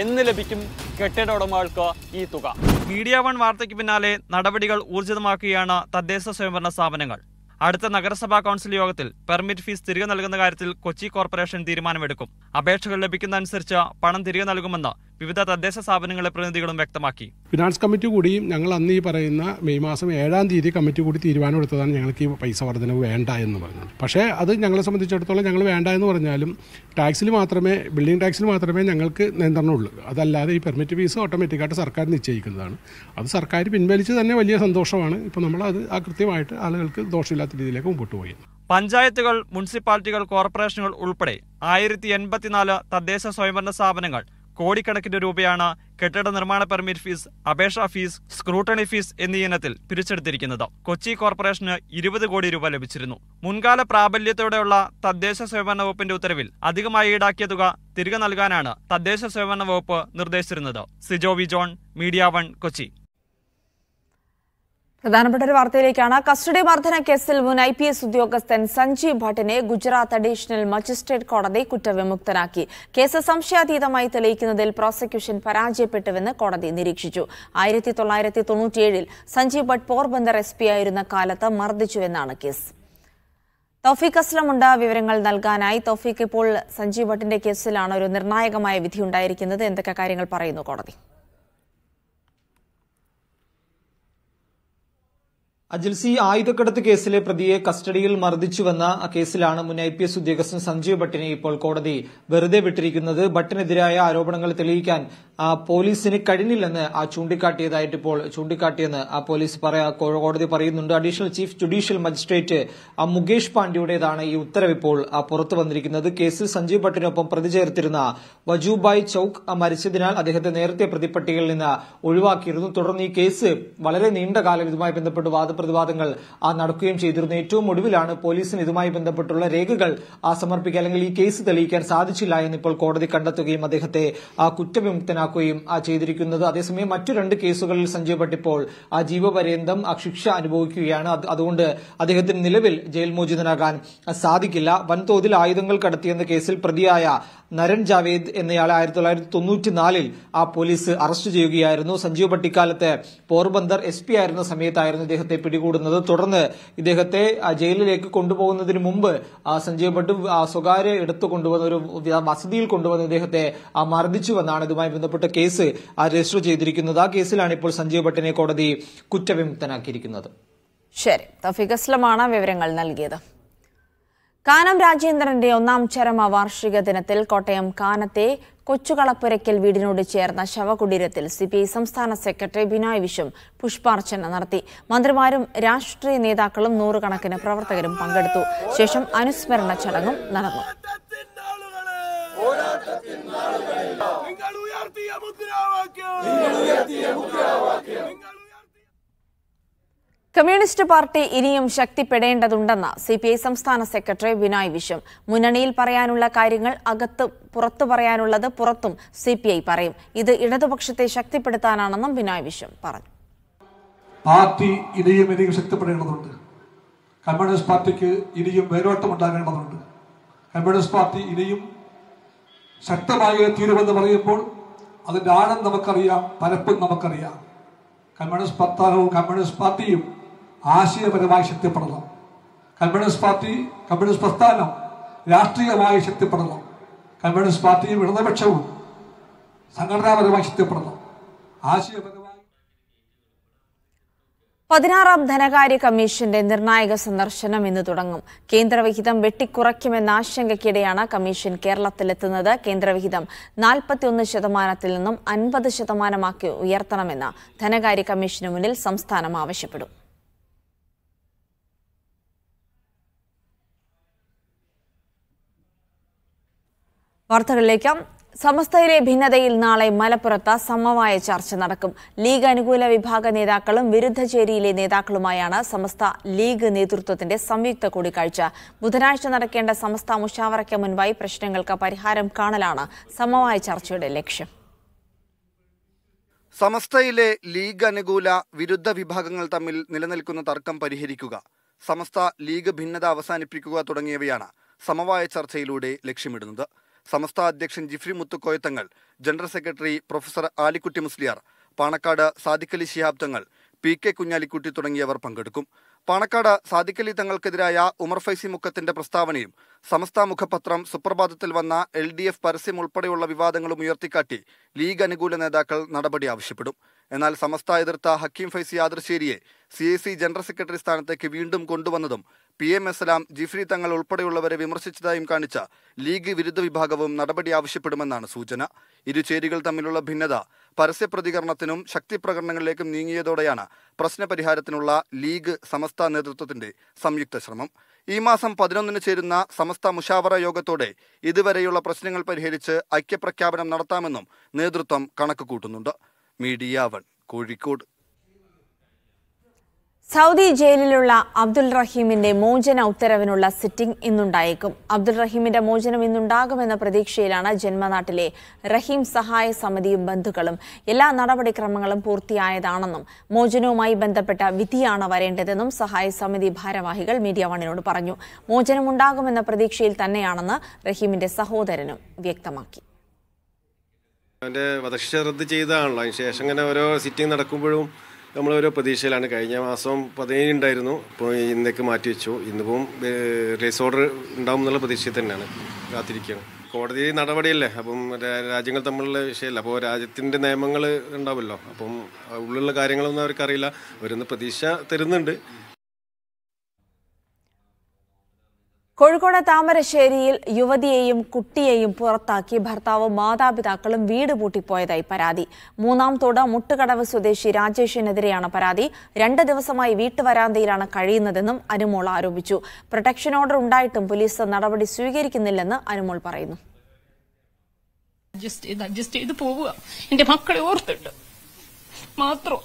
എന്ന് ലഭിക്കും കെട്ടിട ഉടമകൾക്ക് ഈ തുക മീഡിയ വൺ വാർത്തയ്ക്ക് പിന്നാലെ നടപടികൾ ഊർജിതമാക്കുകയാണ് തദ്ദേശ സ്വയംഭരണ സ്ഥാപനങ്ങൾ അടുത്ത നഗരസഭാ കൗൺസിൽ യോഗത്തിൽ പെർമിറ്റ് ഫീസ് തിരികെ നൽകുന്ന കാര്യത്തിൽ കൊച്ചി കോർപ്പറേഷൻ തീരുമാനമെടുക്കും അപേക്ഷകൾ അനുസരിച്ച് പണം തിരികെ നൽകുമെന്ന് വിവിധ തദ്ദേശ സ്ഥാപനങ്ങളെ പ്രതിനിധികളും വ്യക്തമാക്കി ഫിനാൻസ് കമ്മിറ്റി കൂടിയും ഞങ്ങൾ അന്ന് ഈ പറയുന്ന മെയ് മാസം ഏഴാം തീയതി കമ്മിറ്റി കൂടി തീരുമാനമെടുത്തതാണ് ഞങ്ങൾക്ക് ഈ പൈസ വർധനവ് വേണ്ട എന്ന് പറഞ്ഞത് പക്ഷേ അത് ഞങ്ങളെ സംബന്ധിച്ചിടത്തോളം ഞങ്ങൾ വേണ്ട എന്ന് പറഞ്ഞാലും ടാക്സിൽ മാത്രമേ ബിൽഡിംഗ് ടാക്സിൽ മാത്രമേ ഞങ്ങൾക്ക് നിയന്ത്രണമുള്ളൂ അതല്ലാതെ ഈ പെർമിറ്റ് ഫീസ് ഓട്ടോമാറ്റിക്കായിട്ട് സർക്കാർ നിശ്ചയിക്കുന്നതാണ് അത് സർക്കാർ പിൻവലിച്ച് തന്നെ വലിയ സന്തോഷമാണ് ഇപ്പോൾ നമ്മൾ അത് കൃത്യമായിട്ട് ആളുകൾക്ക് ദോഷമില്ലാത്ത രീതിയിലേക്ക് മുമ്പോട്ട് പോയി പഞ്ചായത്തുകൾ മുനിസിപ്പാലിറ്റികൾ കോർപ്പറേഷനുകൾ ഉൾപ്പെടെ ആയിരത്തി എൺപത്തിനാല് തദ്ദേശ സ്വയംഭരണ സ്ഥാപനങ്ങൾ കോടിക്കണക്കിന് രൂപയാണ് കെട്ടിട നിർമ്മാണ പെർമിറ്റ് ഫീസ് അപേക്ഷാ ഫീസ് സ്ക്രൂട്ടണി ഫീസ് എന്നീ ഇനത്തിൽ പിരിച്ചെടുത്തിരിക്കുന്നത് കൊച്ചി കോർപ്പറേഷന് ഇരുപത് കോടി രൂപ ലഭിച്ചിരുന്നു മുൻകാല പ്രാബല്യത്തോടെയുള്ള തദ്ദേശ സ്വയംഭരണ വകുപ്പിന്റെ ഉത്തരവിൽ അധികമായി ഈടാക്കിയ തുക തിരികെ നൽകാനാണ് തദ്ദേശ സ്വയംഭരണ വകുപ്പ് നിർദ്ദേശിച്ചിരുന്നത് സിജോ വിജോൺ ജോൺ മീഡിയ വൺ കൊച്ചി പ്രധാനപ്പെട്ട ഒരു വാർത്തയിലേക്കാണ് കസ്റ്റഡി മർദ്ദന കേസിൽ മുൻ ഐ പി എസ് ഉദ്യോഗസ്ഥൻ സഞ്ജീവ് ഭട്ടിനെ ഗുജറാത്ത് അഡീഷണൽ മജിസ്ട്രേറ്റ് കോടതി കുറ്റവിമുക്തനാക്കി കേസ് സംശയാതീതമായി തെളിയിക്കുന്നതിൽ പ്രോസിക്യൂഷൻ പരാജയപ്പെട്ടുവെന്ന് കോടതി നിരീക്ഷിച്ചു ആയിരത്തി തൊള്ളായിരത്തി തൊണ്ണൂറ്റിയേഴിൽ സഞ്ജീവ് ഭട്ട് പോർബന്ദർ എസ് പി ആയിരുന്ന കാലത്ത് മർദ്ദിച്ചുവെന്നാണ് കേസ് തൗഫീഖ് അസ്ലമുണ്ട വിവരങ്ങൾ നൽകാനായി തൗഫീഖ് ഇപ്പോൾ സഞ്ജീവ് ഭട്ടിന്റെ കേസിലാണ് ഒരു നിർണായകമായ വിധി ഉണ്ടായിരിക്കുന്നത് എന്തൊക്കെ കാര്യങ്ങൾ പറയുന്നു കോടതി അജിൽസി ആയുധക്കടത്ത് കേസിലെ പ്രതിയെ കസ്റ്റഡിയിൽ മർദ്ദിച്ചുവെന്ന കേസിലാണ് മുൻ ഐ പി എസ് ഉദ്യോഗസ്ഥൻ സഞ്ജീവ് ഭട്ടിനെ ഇപ്പോൾ കോടതി വെറുതെ വിട്ടിരിക്കുന്നത് ഭട്ടിനെതിരായ ആരോപണങ്ങൾ തെളിയിക്കാൻ ആ പോലീസിന് കഴിഞ്ഞില്ലെന്ന് ആ ചൂണ്ടിക്കാട്ടിയതായിട്ട് ഇപ്പോൾ ചൂണ്ടിക്കാട്ടിയെന്ന് ആ പോലീസ് പറയാ കോടതി പറയുന്നുണ്ട് അഡീഷണൽ ചീഫ് ജുഡീഷ്യൽ മജിസ്ട്രേറ്റ് ആ മുകേഷ് പാണ്ഡ്യയുടേതാണ് ഈ ഉത്തരവ് ഇപ്പോൾ പുറത്തു വന്നിരിക്കുന്നത് കേസിൽ സഞ്ജീവ് ഭട്ടിനൊപ്പം പ്രതി ചേർത്തിരുന്ന വജുബായ് ചൌക്ക് മരിച്ചതിനാൽ അദ്ദേഹത്തെ നേരത്തെ പ്രതിപ്പട്ടികയിൽ നിന്ന് ഒഴിവാക്കിയിരുന്നു തുടർന്ന് ഈ കേസ് വളരെ നീണ്ട കാലം ഇതുമായി ബന്ധപ്പെട്ട് വാദപ്രതിവാദങ്ങൾ നടക്കുകയും ചെയ്തിരുന്നു ഏറ്റവും ഒടുവിലാണ് പോലീസിന് ഇതുമായി ബന്ധപ്പെട്ടുള്ള രേഖകൾ സമർപ്പിക്കുക അല്ലെങ്കിൽ ഈ കേസ് തെളിയിക്കാൻ സാധിച്ചില്ല എന്നിപ്പോൾ കോടതി കണ്ടെത്തുകയും അദ്ദേഹത്തെ കുറ്റവിമുക്തനാക്കുക നടപ്പിലാക്കുകയും ചെയ്തിരിക്കുന്നത് അതേസമയം മറ്റു രണ്ട് കേസുകളിൽ സഞ്ജയ് പട്ടിപ്പോൾ ആ ജീവപര്യന്തം ശിക്ഷ അനുഭവിക്കുകയാണ് അതുകൊണ്ട് അദ്ദേഹത്തിന് നിലവിൽ ജയിൽ മോചിതനാകാൻ സാധിക്കില്ല വൻതോതിൽ ആയുധങ്ങൾ കടത്തിയെന്ന കേസിൽ പ്രതിയായ നരൻ ജാവേദ് എന്നയാളെ ആയിരത്തി തൊള്ളായിരത്തി തൊണ്ണൂറ്റിനാലിൽ ആ പോലീസ് അറസ്റ്റ് ചെയ്യുകയായിരുന്നു സഞ്ജീവ് പട്ടിക്കാലത്തെ പോർബന്ദർ എസ് പി ആയിരുന്ന സമയത്തായിരുന്നു ഇദ്ദേഹത്തെ പിടികൂടുന്നത് തുടർന്ന് ഇദ്ദേഹത്തെ ജയിലിലേക്ക് കൊണ്ടുപോകുന്നതിന് മുമ്പ് സഞ്ജീവ് പട്ടു സ്വകാര്യ എടുത്തു കൊണ്ടുവന്ന ഒരു വസതിയിൽ കൊണ്ടുവന്ന് ഇദ്ദേഹത്തെ മർദ്ദിച്ചുവെന്നാണ് ഇതുമായി ബന്ധപ്പെട്ട് ബന്ധപ്പെട്ട കേസ് രജിസ്റ്റർ ചെയ്തിരിക്കുന്നത് ആ കേസിലാണ് ഇപ്പോൾ സഞ്ജീവ് ഭട്ടിനെ കോടതി കുറ്റവിമുക്തനാക്കിയിരിക്കുന്നത് ശരി തഫീഖ് അസ്ലമാണ് വിവരങ്ങൾ നൽകിയത് കാനം രാജേന്ദ്രന്റെ ഒന്നാം ചരമ വാർഷിക ദിനത്തിൽ കോട്ടയം കാനത്തെ കൊച്ചുകളപ്പുരയ്ക്കൽ വീടിനോട് ചേർന്ന ശവകുടീരത്തിൽ സിപിഐ സംസ്ഥാന സെക്രട്ടറി ബിനോയ് വിശ്വം പുഷ്പാർച്ചന നടത്തി മന്ത്രിമാരും രാഷ്ട്രീയ നേതാക്കളും നൂറുകണക്കിന് പ്രവർത്തകരും പങ്കെടുത്തു ശേഷം അനുസ്മരണ ചടങ്ങും നടന്നു ഉയർത്തിയ കമ്മ്യൂണിസ്റ്റ് പാർട്ടി ഇനിയും ശക്തിപ്പെടേണ്ടതുണ്ടെന്ന് സി പി ഐ സംസ്ഥാന സെക്രട്ടറി വിനായ് വിശ്വം മുന്നണിയിൽ പറയാനുള്ള കാര്യങ്ങൾ അകത്ത് പുറത്തു പറയാനുള്ളത് പുറത്തും സി പി ഐ പറയും ഇത് ഇടതുപക്ഷത്തെ ശക്തിപ്പെടുത്താനാണെന്നും വിനായ് വിശ്വം പറഞ്ഞു പാർട്ടി ഇനിയും ഇനിയും ശക്തിപ്പെടേണ്ടതുണ്ട് കമ്മ്യൂണിസ്റ്റ് പാർട്ടിക്ക് ഇനിയും വേരോട്ടം ഉണ്ടാകേണ്ടതുണ്ട് കമ്മ്യൂണിസ്റ്റ് പാർട്ടി ഇനിയും ശക്തമായ തീരുമെന്ന് പറയുമ്പോൾ അതിന്റെ ആഴം നമുക്കറിയാം പരപ്പും നമുക്കറിയാം കമ്മ്യൂണിസ്റ്റ് പ്രസ്ഥാനവും കമ്മ്യൂണിസ്റ്റ് പാർട്ടിയും ആശയപരമായി ശക്തിപ്പെടണം കമ്മ്യൂണിസ്റ്റ് പാർട്ടി കമ്മ്യൂണിസ്റ്റ് പ്രസ്ഥാനം രാഷ്ട്രീയമായി ശക്തിപ്പെടണം കമ്മ്യൂണിസ്റ്റ് പാർട്ടിയും ഇടതുപക്ഷവും സംഘടനാപരമായി ശക്തിപ്പെടണം ആശയപരമായി പതിനാറാം ധനകാര്യ കമ്മീഷന്റെ നിർണായക സന്ദർശനം ഇന്ന് തുടങ്ങും കേന്ദ്രവിഹിതം വെട്ടിക്കുറയ്ക്കുമെന്ന ആശങ്കയ്ക്കിടെയാണ് കമ്മീഷൻ കേരളത്തിലെത്തുന്നത് കേന്ദ്രവിഹിതം നാൽപ്പത്തിയൊന്ന് ശതമാനത്തിൽ നിന്നും അൻപത് ശതമാനമാക്കി ഉയർത്തണമെന്ന് ധനകാര്യ കമ്മീഷന് മുന്നിൽ സംസ്ഥാനം ആവശ്യപ്പെടും വാർത്തകളിലേക്ക് സമസ്തയിലെ ഭിന്നതയിൽ നാളെ മലപ്പുറത്ത് സമവായ ചർച്ച നടക്കും ലീഗ് അനുകൂല വിഭാഗ നേതാക്കളും വിരുദ്ധചേരിയിലെ നേതാക്കളുമായാണ് സമസ്ത ലീഗ് നേതൃത്വത്തിന്റെ സംയുക്ത കൂടിക്കാഴ്ച ബുധനാഴ്ച നടക്കേണ്ട സമസ്ത മുഷാവറയ്ക്ക് മുൻപായി പ്രശ്നങ്ങൾക്ക് പരിഹാരം കാണലാണ് സമവായ ചർച്ചയുടെ ലക്ഷ്യം സമസ്തയിലെ ലീഗ് അനുകൂല വിരുദ്ധ വിഭാഗങ്ങൾ തമ്മിൽ നിലനിൽക്കുന്ന തർക്കം പരിഹരിക്കുക സമസ്ത ലീഗ് ഭിന്നത അവസാനിപ്പിക്കുക തുടങ്ങിയവയാണ് സമവായ ചർച്ചയിലൂടെ ലക്ഷ്യമിടുന്നത് സമസ്ത അധ്യക്ഷൻ ജിഫ്രി മുത്തുക്കോയത്തങ്ങൾ general secretary professor Alikutty Musliyar Panakkad Sadiqali Shihab Thangal P K Kunhalikutty തുടങ്ങിയവർ പങ്കെടുക്കും പാണക്കാട് സാദിഖലി തങ്ങൾക്കെതിരായ ഉമർ ഫൈസി മുഖത്തിന്റെ പ്രസ്താവനയും സമസ്ത മുഖപത്രം സുപ്രഭാതത്തിൽ വന്ന എൽ ഡി എഫ് പരസ്യം ഉൾപ്പെടെയുള്ള വിവാദങ്ങളും ഉയർത്തിക്കാട്ടി ലീഗ് അനുകൂല നേതാക്കൾ നടപടി ആവശ്യപ്പെടും എന്നാൽ സമസ്ത എതിർത്ത ഹക്കീം ഫൈസി യാദൃശ്ശേരിയെ C I C general secretary സ്ഥാനത്തേക്ക് വീണ്ടും കൊണ്ടുവന്നതും പി എം എസ്ലാം ജിഫ്രി തങ്ങൾ ഉൾപ്പെടെയുള്ളവരെ വിമർശിച്ചതായും കാണിച്ച ലീഗ് വിരുദ്ധ വിഭാഗവും നടപടി ആവശ്യപ്പെടുമെന്നാണ് സൂചന ഇരു ചേരികൾ തമ്മിലുള്ള ഭിന്നത പരസ്യ പ്രതികരണത്തിനും ശക്തി പ്രകടനങ്ങളിലേക്കും നീങ്ങിയതോടെയാണ് പ്രശ്നപരിഹാരത്തിനുള്ള ലീഗ് സമസ്ത നേതൃത്വത്തിന്റെ സംയുക്ത ശ്രമം ഈ മാസം പതിനൊന്നിന് ചേരുന്ന സമസ്ത മുഷാവറ യോഗത്തോടെ ഇതുവരെയുള്ള പ്രശ്നങ്ങൾ പരിഹരിച്ച് ഐക്യപ്രഖ്യാപനം നടത്താമെന്നും നേതൃത്വം കണക്കുകൂട്ടുന്നുണ്ട് മീഡിയ വൺ കോഴിക്കോട് സൗദി ജയിലിലുള്ള അബ്ദുൽ റഹീമിന്റെ മോചന ഉത്തരവിനുള്ള സിറ്റിംഗ് ഇന്നുണ്ടായേക്കും അബ്ദുൽ റഹീമിന്റെ മോചനം ഇന്നുണ്ടാകുമെന്ന പ്രതീക്ഷയിലാണ് ജന്മനാട്ടിലെ റഹീം സഹായ സമിതിയും ബന്ധുക്കളും എല്ലാ നടപടിക്രമങ്ങളും പൂർത്തിയായതാണെന്നും മോചനവുമായി ബന്ധപ്പെട്ട വിധിയാണ് വരേണ്ടതെന്നും സഹായ സമിതി ഭാരവാഹികൾ മീഡിയ വണ്ണിനോട് പറഞ്ഞു മോചനമുണ്ടാകുമെന്ന പ്രതീക്ഷയിൽ തന്നെയാണെന്ന് റഹീമിന്റെ സഹോദരനും വ്യക്തമാക്കി അവൻ്റെ വധശിക്ഷ റദ്ദ് ചെയ്തതാണല്ലോ അതിന് ശേഷം ഇങ്ങനെ ഓരോ സിറ്റിംഗ് നടക്കുമ്പോഴും നമ്മൾ ഓരോ പ്രതീക്ഷയിലാണ് കഴിഞ്ഞ മാസം പതിനേഴ് ഉണ്ടായിരുന്നു ഇപ്പോൾ ഇന്നേക്ക് മാറ്റി വെച്ചു ഇന്നിപ്പം റിലീസ് ഓർഡർ ഉണ്ടാവും എന്നുള്ള പ്രതീക്ഷ തന്നെയാണ് കാത്തിരിക്കുകയാണ് കോടതി നടപടിയല്ലേ അപ്പം രാജ്യങ്ങൾ തമ്മിലുള്ള വിഷയമല്ല അപ്പോൾ രാജ്യത്തിൻ്റെ നിയമങ്ങൾ ഉണ്ടാവുമല്ലോ അപ്പം ഉള്ളിലുള്ള കാര്യങ്ങളൊന്നും അവർക്കറിയില്ല അവരൊന്ന് പ്രതീക്ഷ തരുന്നുണ്ട് കോഴിക്കോട് താമരശ്ശേരിയിൽ യുവതിയെയും കുട്ടിയെയും പുറത്താക്കി ഭർത്താവും മാതാപിതാക്കളും വീട് പൂട്ടിപ്പോയതായി പരാതി മൂന്നാം തോട് മുട്ടുകടവ് സ്വദേശി രാജേഷിനെതിരെയാണ് പരാതി രണ്ട് ദിവസമായി വീട്ടുവരാന്തയിലാണ് കഴിയുന്നതെന്നും അനുമോൾ ആരോപിച്ചു പ്രൊട്ടക്ഷൻ ഓർഡർ ഉണ്ടായിട്ടും പോലീസ് നടപടി സ്വീകരിക്കുന്നില്ലെന്ന് അനുമോൾ പറയുന്നു അഡ്ജസ്റ്റ് ചെയ്ത് അഡ്ജസ്റ്റ് ചെയ്ത് പോവുക എന്റെ മക്കളെ ഓർത്തിട്ട് മാത്രം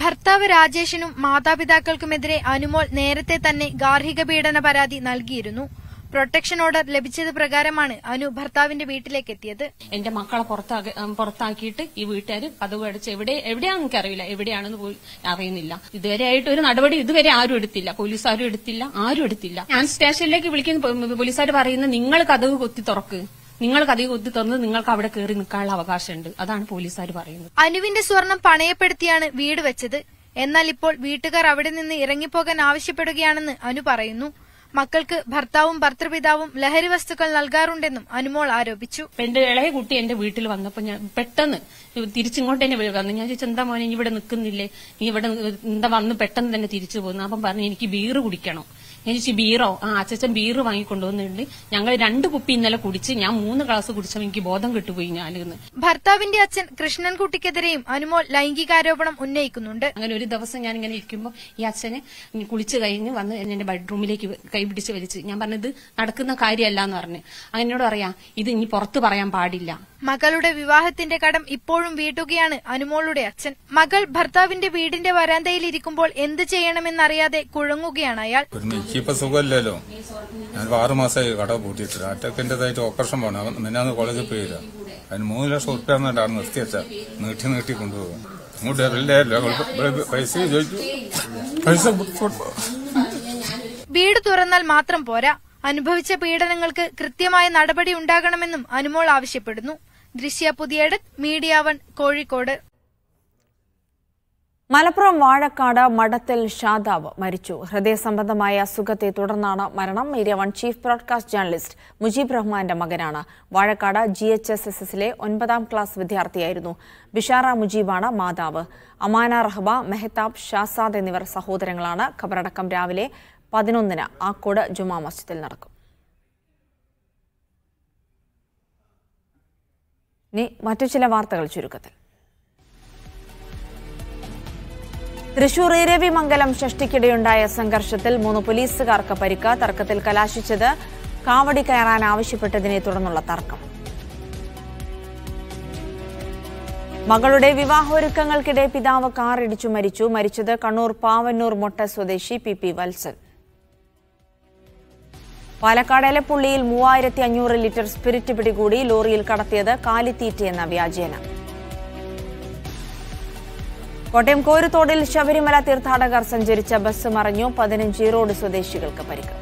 ഭർത്താവ് രാജേഷിനും മാതാപിതാക്കൾക്കുമെതിരെ അനുമോൾ നേരത്തെ തന്നെ ഗാർഹിക പീഡന പരാതി നൽകിയിരുന്നു പ്രൊട്ടക്ഷൻ ഓർഡർ ലഭിച്ചത് പ്രകാരമാണ് അനു ഭർത്താവിന്റെ വീട്ടിലേക്ക് എത്തിയത് എന്റെ മക്കളെ പുറത്താക്കിയിട്ട് ഈ വീട്ടുകാർ കഥവ് അടിച്ച് എവിടെ എവിടെയാണെന്ന് അറിയില്ല എവിടെയാണെന്ന് പോയി അറിയുന്നില്ല ആയിട്ട് ഒരു നടപടി ഇതുവരെ ആരും എടുത്തില്ല പോലീസ് ആരും എടുത്തില്ല ആരും എടുത്തില്ല ഞാൻ സ്റ്റേഷനിലേക്ക് വിളിക്കുന്ന പോലീസുകാർ പറയുന്നത് നിങ്ങൾ കഥവ് കൊത്തി തുറക്ക് നിങ്ങൾക്ക് അധികം ഒത്തു തന്നത് നിങ്ങൾക്ക് അവിടെ കയറി നിൽക്കാനുള്ള അവകാശമുണ്ട് അതാണ് പോലീസുകാർ പറയുന്നത് അനുവിന്റെ സ്വർണം പണയപ്പെടുത്തിയാണ് വീട് വെച്ചത് എന്നാൽ ഇപ്പോൾ വീട്ടുകാർ അവിടെ നിന്ന് ഇറങ്ങിപ്പോകാൻ ആവശ്യപ്പെടുകയാണെന്ന് അനു പറയുന്നു മക്കൾക്ക് ഭർത്താവും ഭർത്തൃപിതാവും ലഹരി വസ്തുക്കൾ നൽകാറുണ്ടെന്നും അനുമോൾ ആരോപിച്ചു എന്റെ ഇളയ കുട്ടി എന്റെ വീട്ടിൽ വന്നപ്പോൾ ഞാൻ പെട്ടെന്ന് തിരിച്ചിങ്ങോട്ട് തന്നെ വന്നു ഞാൻ ചോദിച്ചു എന്താ മോനെ ഇവിടെ നിൽക്കുന്നില്ലേ നീ ഇവിടെ എന്താ വന്ന് പെട്ടെന്ന് തന്നെ തിരിച്ചു പോകുന്നു അപ്പം പറഞ്ഞു എനിക്ക് ബീറ് കുടിക്കണം എനിക്ക് ബീറോ ആ അച്ഛൻ ബീറ് വാങ്ങിക്കൊണ്ടുവന്നിട്ടുണ്ട് ഞങ്ങൾ രണ്ട് കുപ്പി ഇന്നലെ കുടിച്ച് ഞാൻ മൂന്ന് ഗ്ലാസ് കുടിച്ചപ്പോൾ എനിക്ക് ബോധം കിട്ടുപോയി ഞാനിന്ന് ഭർത്താവിന്റെ അച്ഛൻ കൃഷ്ണൻകുട്ടിക്കെതിരെയും അനുമോൾ ലൈംഗികാരോപണം ഉന്നയിക്കുന്നുണ്ട് അങ്ങനെ ഒരു ദിവസം ഞാൻ ഇങ്ങനെ ഇരിക്കുമ്പോൾ ഈ അച്ഛനെ കുളിച്ച് കഴിഞ്ഞ് വന്ന് എന്റെ ബെഡ്റൂമിലേക്ക് കൈ പിടിച്ച് വലിച്ച് ഞാൻ പറഞ്ഞത് നടക്കുന്ന കാര്യമല്ല എന്ന് പറഞ്ഞു അങ്ങനോട് പറയാം ഇത് ഇനി പുറത്ത് പറയാൻ പാടില്ല മകളുടെ വിവാഹത്തിന്റെ കടം ഇപ്പോഴും വീട്ടുകയാണ് അനുമോളുടെ അച്ഛൻ മകൾ ഭർത്താവിന്റെ വീടിന്റെ വരാന്തയിൽ ഇരിക്കുമ്പോൾ എന്ത് ചെയ്യണമെന്നറിയാതെ കുഴങ്ങുകയാണ് അയാൾ എനിക്കിപ്പോ സുഖമല്ലല്ലോ ഞാൻ ആറു മാസമായി കട പൂട്ടിയിട്ട് അറ്റക്കിൻ്റെതായിട്ട് ഓപ്പറേഷൻ പോകണം നിന്നാന്ന് കോളേജിൽ പോയില്ല അതിന് മൂന്ന് ലക്ഷം ഉറുപ്പ്യ എന്നിട്ടാണ് നിർത്തിയച്ച നീട്ടി നീട്ടി കൊണ്ടുപോകും ഇങ്ങോട്ട് ഇല്ല പൈസ ചോദിച്ചു പൈസ വീട് തുറന്നാൽ മാത്രം പോരാ അനുഭവിച്ച പീഡനങ്ങൾക്ക് കൃത്യമായ നടപടി ഉണ്ടാകണമെന്നും അനുമോൾ ആവശ്യപ്പെടുന്നു ദൃശ്യ പുതിയ മീഡിയ വൺ കോഴിക്കോട് മലപ്പുറം വാഴക്കാട് മഠത്തിൽ ഷാദാബ് മരിച്ചു ഹൃദയ സംബന്ധമായ അസുഖത്തെ തുടർന്നാണ് മരണം area one chief broadcast journalist Mujeeb റഹ്മാന്റെ മകനാണ് Vazhakkad G H S S എസിലെ ഒൻപതാം ക്ലാസ് വിദ്യാർത്ഥിയായിരുന്നു ബിഷാറ മുജീബാണ് മാതാവ് അമാന റഹ്ബ മെഹ്താബ് ഷാസാദ് എന്നിവർ സഹോദരങ്ങളാണ് ഖബറടക്കം രാവിലെ പതിനൊന്നിന് ആക്കോട് ജുമാ മസ്ജിദിൽ നടക്കും ഇനി മറ്റു ചില വാർത്തകൾ ചുരുക്കത്തിൽ തൃശൂർ ഇരവിമംഗലം ഷഷ്ടിക്കിടെയുണ്ടായ സംഘർഷത്തിൽ മൂന്ന് പോലീസുകാർക്ക് പരിക്ക് തർക്കത്തിൽ കലാശിച്ചത് കാവടി കയറാൻ ആവശ്യപ്പെട്ടതിനെ തുടർന്നുള്ള തർക്കം മകളുടെ വിവാഹൊരുക്കങ്ങൾക്കിടെ പിതാവ് കാറിടിച്ചു മരിച്ചു മരിച്ചത് കണ്ണൂർ പാവന്നൂർ മൊട്ട സ്വദേശി പി പി വത്സൻ പാലക്കാട് എലപ്പുള്ളിയിൽ മൂവായിരത്തി അഞ്ഞൂറ് ലിറ്റർ സ്പിരിറ്റ് പിടികൂടി ലോറിയിൽ കടത്തിയത് കാലിത്തീറ്റയെന്ന വ്യാജേന കോട്ടയം കോരുത്തോടിൽ ശബരിമല തീർത്ഥാടകർ സഞ്ചരിച്ച ബസ് മറിഞ്ഞു പതിനഞ്ച് റോഡ് സ്വദേശികൾക്ക് പരിക്ക്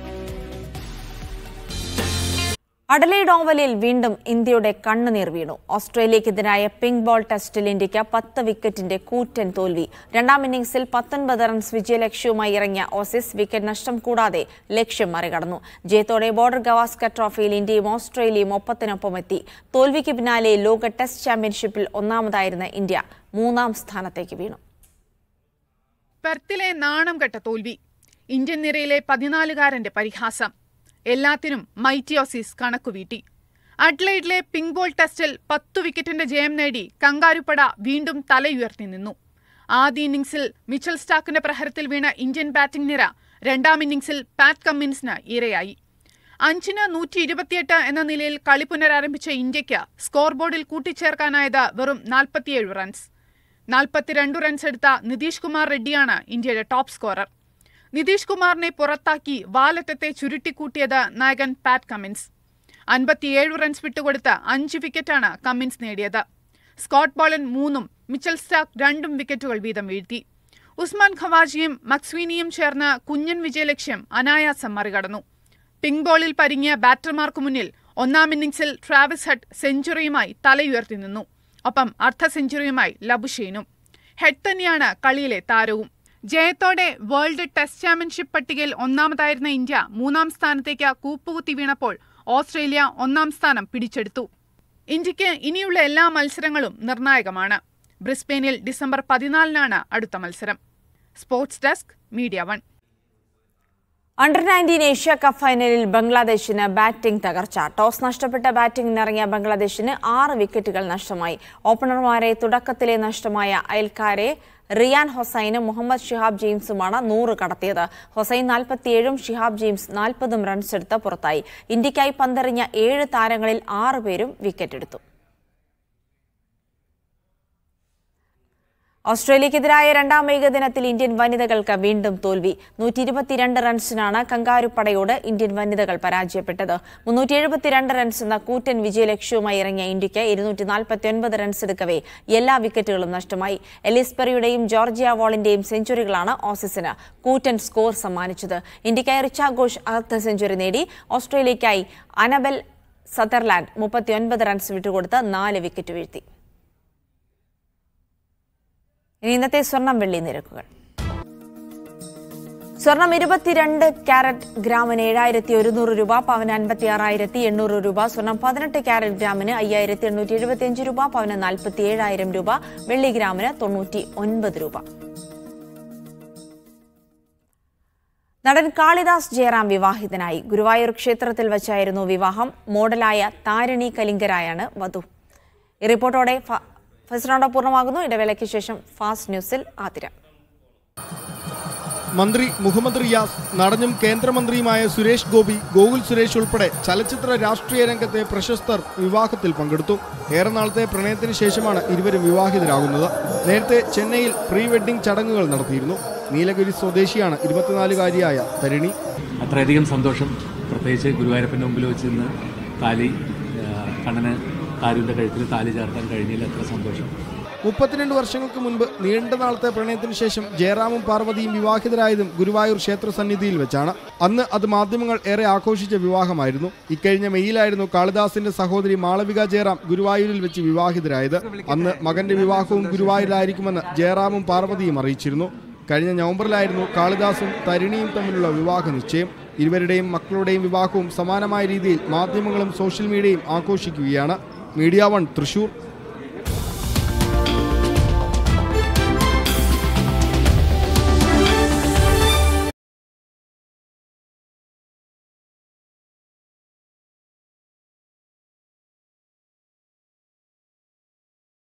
അഡലൈഡ് ഓവലിൽ വീണ്ടും ഇന്ത്യയുടെ കണ്ണുനീർ വീണു ഓസ്ട്രേലിയക്കെതിരായ പിങ്ക് ബോൾ ടെസ്റ്റിൽ ഇന്ത്യയ്ക്ക് പത്ത് വിക്കറ്റിന്റെ കൂറ്റൻ തോൽവി രണ്ടാം ഇന്നിംഗ്സിൽ പത്തൊൻപത് റൺസ് വിജയലക്ഷ്യവുമായി ഇറങ്ങിയ ഓസീസ് വിക്കറ്റ് നഷ്ടം കൂടാതെ ലക്ഷ്യം മറികടന്നു ജയത്തോടെ ബോർഡർ ഗവാസ്കർ ട്രോഫിയിൽ ഇന്ത്യയും ഓസ്ട്രേലിയയും ഒപ്പത്തിനൊപ്പമെത്തി തോൽവിക്ക് പിന്നാലെ ലോക ടെസ്റ്റ് ചാമ്പ്യൻഷിപ്പിൽ ഒന്നാമതായിരുന്ന ഇന്ത്യ മൂന്നാം സ്ഥാനത്തേക്ക് വീണു പെർത്തിലെ നാണം കെട്ട തോൽവി ഇന്ത്യൻ നിരയിലെ പതിനാലുകാരന്റെ പരിഹാസം എല്ലാത്തിനും മൈറ്റിയോസിസ് കണക്കുവീട്ടി അഡ്ലൈഡിലെ പിങ്ക് ബോൾ ടെസ്റ്റിൽ പത്തു വിക്കറ്റിന്റെ ജയം നേടി കങ്കാരുപ്പട വീണ്ടും തലയുയർത്തി നിന്നു ആദ്യ ഇന്നിംഗ്സിൽ മിച്ചൽ സ്റ്റാക്കിന്റെ പ്രഹരത്തിൽ വീണ ഇന്ത്യൻ ബാറ്റിംഗ് നിര രണ്ടാം ഇന്നിംഗ്സിൽ പാറ്റ് കമ്മിൻസിന് ഇരയായി അഞ്ചിന് നൂറ്റി ഇരുപത്തിയെട്ട് എന്ന നിലയിൽ കളി പുനരാരംഭിച്ച ഇന്ത്യയ്ക്ക് സ്കോർ ബോർഡിൽ കൂട്ടിച്ചേർക്കാനായത് വെറും നാൽപ്പത്തിയേഴ് റൺസ് നാൽപ്പത്തിരണ്ട് റൺസ് എടുത്ത നിതീഷ് കുമാർ റെഡ്ഡിയാണ് ഇന്ത്യയുടെ ടോപ്പ് സ്കോറർ നിതീഷ് കുമാറിനെ പുറത്താക്കി വാലറ്റത്തെ ചുരുട്ടിക്കൂട്ടിയത് നായകൻ പാറ്റ് കമ്മിൻസ് അൻപത്തിയേഴ് റൺസ് വിട്ടുകൊടുത്ത് അഞ്ച് വിക്കറ്റാണ് കമ്മിൻസ് നേടിയത് സ്കോട്ട് ബോളൻ മൂന്നും മിച്ചൽ സ്റ്റാക്ക് രണ്ടും വിക്കറ്റുകൾ വീതം വീഴ്ത്തി ഉസ്മാൻ ഖവാജിയും മക്സ്വീനിയും ചേർന്ന് കുഞ്ഞൻ വിജയലക്ഷ്യം അനായാസം മറികടന്നു പിങ്ക് ബോളിൽ പരിങ്ങിയ ബാറ്റർമാർക്ക് മുന്നിൽ ഒന്നാം ഇന്നിംഗ്സിൽ ട്രാവിസ് ഹട്ട് സെഞ്ചുറിയുമായി തലയുയർത്തി നിന്നു ഒപ്പം അർദ്ധ സെഞ്ചുറിയുമായി ലബുഷീനും ഹെഡ് തന്നെയാണ് കളിയിലെ താരവും ജയത്തോടെ വേൾഡ് ടെസ്റ്റ് ചാമ്പ്യൻഷിപ്പ് പട്ടികയിൽ ഒന്നാമതായിരുന്ന ഇന്ത്യ മൂന്നാം സ്ഥാനത്തേക്ക് കൂപ്പുകുത്തി വീണപ്പോൾ ഓസ്ട്രേലിയ ഒന്നാം സ്ഥാനം പിടിച്ചെടുത്തു ഇന്ത്യക്ക് ഇനിയുള്ള എല്ലാ മത്സരങ്ങളും നിർണായകമാണ് ബ്രിസ്ബെയിനിൽ ഡിസംബർ പതിനാലിനാണ് അടുത്ത മത്സരം sports desk media one under nineteen Asia cup ഫൈനലിൽ ബംഗ്ലാദേശിന് ബാറ്റിംഗ് തകർച്ച ടോസ് നഷ്ടപ്പെട്ട ബാറ്റിംഗിനിറങ്ങിയ ബംഗ്ലാദേശിന് ആറ് വിക്കറ്റുകൾ നഷ്ടമായി ഓപ്പണർമാരെ തുടക്കത്തിലെ നഷ്ടമായ അയൽക്കാരെ റിയാൻ ഹൊസൈനും മുഹമ്മദ് ഷിഹാബ് ജെയിംസുമാണ് നൂറ് കടത്തിയത് ഹൊസൈൻ നാൽപ്പത്തിയേഴും ഷിഹാബ് ജെയിംസ് നാൽപ്പതും എടുത്ത് പുറത്തായി ഇന്ത്യയ്ക്കായി പന്തെറിഞ്ഞ ഏഴ് താരങ്ങളിൽ ആറുപേരും പേരും വിക്കറ്റെടുത്തു ഓസ്ട്രേലിയക്കെതിരായ രണ്ടാം ഏകദിനത്തിൽ ഇന്ത്യൻ വനിതകൾക്ക് വീണ്ടും തോൽവി നൂറ്റി ഇരുപത്തിരണ്ട് റൺസിനാണ് കങ്കാരുപ്പടയോട് ഇന്ത്യൻ വനിതകൾ പരാജയപ്പെട്ടത് മുന്നൂറ്റി എഴുപത്തിരണ്ട് റൺസ് എന്ന കൂറ്റൻ വിജയലക്ഷ്യവുമായി ഇറങ്ങിയ ഇന്ത്യയ്ക്ക് ഇരുന്നൂറ്റി ഒൻപത് റൺസ് എടുക്കവേ എല്ലാ വിക്കറ്റുകളും നഷ്ടമായി എലിസ്പെറിയുടെയും ജോർജിയ വാളിന്റെയും സെഞ്ചുറികളാണ് ഓസിസിന് കൂറ്റൻ സ്കോർ സമ്മാനിച്ചത് ഇന്ത്യയ്ക്കായി റിച്ച ഘോഷ് അർദ്ധ സെഞ്ചുറി നേടി ഓസ്ട്രേലിയയ്ക്കായി അനബൽ സതർലാൻഡ് മുപ്പത്തിയൊൻപത് റൺസ് വിട്ടുകൊടുത്ത് നാല് വിക്കറ്റ് വീഴ്ത്തി ഇനി ഇന്നത്തെ സ്വർണം വെള്ളി നിരക്കുകൾ സ്വർണം ഇരുപത്തിരണ്ട് ക്യാരറ്റ് ഗ്രാമിന് ഏഴായിരത്തി ഒരുന്നൂറ് രൂപ പവന് അൻപത്തി ആറായിരത്തി എണ്ണൂറ് രൂപ സ്വർണം പതിനെട്ട് ക്യാരറ്റ് ഗ്രാമിന് അയ്യായിരത്തി എണ്ണൂറ്റി എഴുപത്തി അഞ്ച് രൂപ പവന് നാൽപ്പത്തി ഏഴായിരം രൂപ വെള്ളി ഗ്രാമിന് തൊണ്ണൂറ്റി ഒൻപത് രൂപ നടൻ കാളിദാസ് ജയറാം വിവാഹിതനായി ഗുരുവായൂർ ക്ഷേത്രത്തിൽ വച്ചായിരുന്നു വിവാഹം മോഡലായ താരിണി കലിംഗരായാണ് വധു ഈ റിപ്പോർട്ടോടെ ഫസ്റ്റ് പൂർണ്ണമാകുന്നു ഇടവേളയ്ക്ക് ശേഷം ഫാസ്റ്റ് ന്യൂസിൽ ആതിര മന്ത്രി മുഹമ്മദ് റിയാസ് നടനും കേന്ദ്രമന്ത്രിയുമായ സുരേഷ് ഗോപി ഗോകുൽ സുരേഷ് ഉൾപ്പെടെ ചലച്ചിത്ര രാഷ്ട്രീയ രംഗത്തെ പ്രശസ്തർ വിവാഹത്തിൽ പങ്കെടുത്തു ഏറെ നാളത്തെ പ്രണയത്തിന് ശേഷമാണ് ഇരുവരും വിവാഹിതരാകുന്നത് നേരത്തെ ചെന്നൈയിൽ പ്രീ വെഡിംഗ് ചടങ്ങുകൾ നടത്തിയിരുന്നു നീലഗിരി സ്വദേശിയാണ് ഇരുപത്തിനാലുകാരിയായ തരിണി അത്രയധികം സന്തോഷം പ്രത്യേകിച്ച് ഗുരുവായൂരപ്പൻ്റെ മുമ്പിൽ വെച്ച് ഇന്ന് താലി കണ്ണന് കാരുവിൻ്റെ കഴുത്തിൽ താലി ചേർക്കാൻ കഴിഞ്ഞില്ല എത്ര സന്തോഷം മുപ്പത്തിരണ്ട് വർഷങ്ങൾക്ക് മുൻപ് നീണ്ട നാളത്തെ പ്രണയത്തിന് ശേഷം ജയറാമും പാർവതിയും വിവാഹിതരായതും ഗുരുവായൂർ ക്ഷേത്ര സന്നിധിയിൽ വെച്ചാണ് അന്ന് അത് മാധ്യമങ്ങൾ ഏറെ ആഘോഷിച്ച വിവാഹമായിരുന്നു ഇക്കഴിഞ്ഞ മെയ്യിലായിരുന്നു കാളിദാസിന്റെ സഹോദരി മാളവിക ജയറാം ഗുരുവായൂരിൽ വെച്ച് വിവാഹിതരായത് അന്ന് മകന്റെ വിവാഹവും ഗുരുവായൂരായിരിക്കുമെന്ന് ജയറാമും പാർവതിയും അറിയിച്ചിരുന്നു കഴിഞ്ഞ നവംബറിലായിരുന്നു കാളിദാസും തരിണിയും തമ്മിലുള്ള വിവാഹ നിശ്ചയം ഇരുവരുടെയും മക്കളുടെയും വിവാഹവും സമാനമായ രീതിയിൽ മാധ്യമങ്ങളും സോഷ്യൽ മീഡിയയും ആഘോഷിക്കുകയാണ് മീഡിയ വൺ തൃശ്ശൂർ